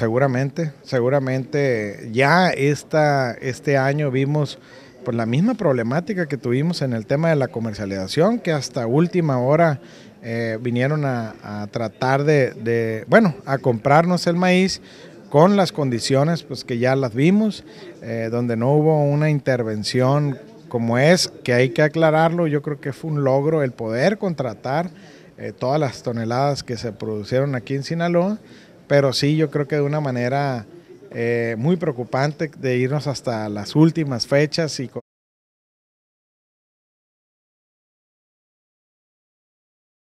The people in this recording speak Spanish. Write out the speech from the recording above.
Seguramente, seguramente ya esta, este año vimos por pues, la misma problemática que tuvimos en el tema de la comercialización, que hasta última hora eh, vinieron a, tratar de, bueno, a comprarnos el maíz con las condiciones pues, que ya las vimos, eh, donde no hubo una intervención como es, que hay que aclararlo, yo creo que fue un logro el poder contratar eh, todas las toneladas que se produjeron aquí en Sinaloa pero sí yo creo que de una manera eh, muy preocupante de irnos hasta las últimas fechas y